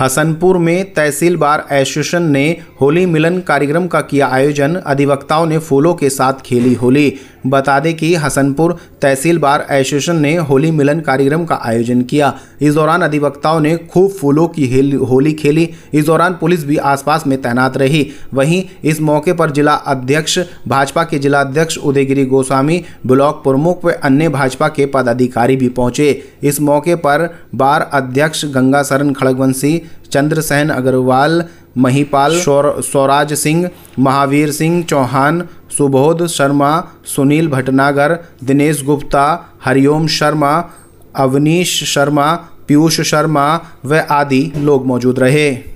हसनपुर में तहसील bar association ने होली मिलन कार्यक्रम का किया आयोजन अधिवक्ताओं ने फूलों के साथ खेली होली बता दें कि हसनपुर तहसील बार एसोसिएशन ने होली मिलन कार्यक्रम का आयोजन किया इस दौरान अधिवक्ताओं ने खूब फूलों की होली खेली इस दौरान पुलिस भी आसपास में तैनात रही वहीं इस मौके पर जिला अध्यक्ष भाजपा के जिला अध्यक्ष उदयगिरी गोस्वामी ब्लॉक प्रमुख व अन्य भाजपा के पदाधिकारी भी पहुंचे इस मौके पर बार अध्यक्ष गंगा शरण खड़गवंशी चंद्रसेन अग्रवाल महिपाल स्वराज सिंह महावीर सिंह चौहान सुबोध शर्मा सुनील भटनागर दिनेश गुप्ता हरिओम शर्मा अवनीश शर्मा पीयूष शर्मा व आदि लोग मौजूद रहे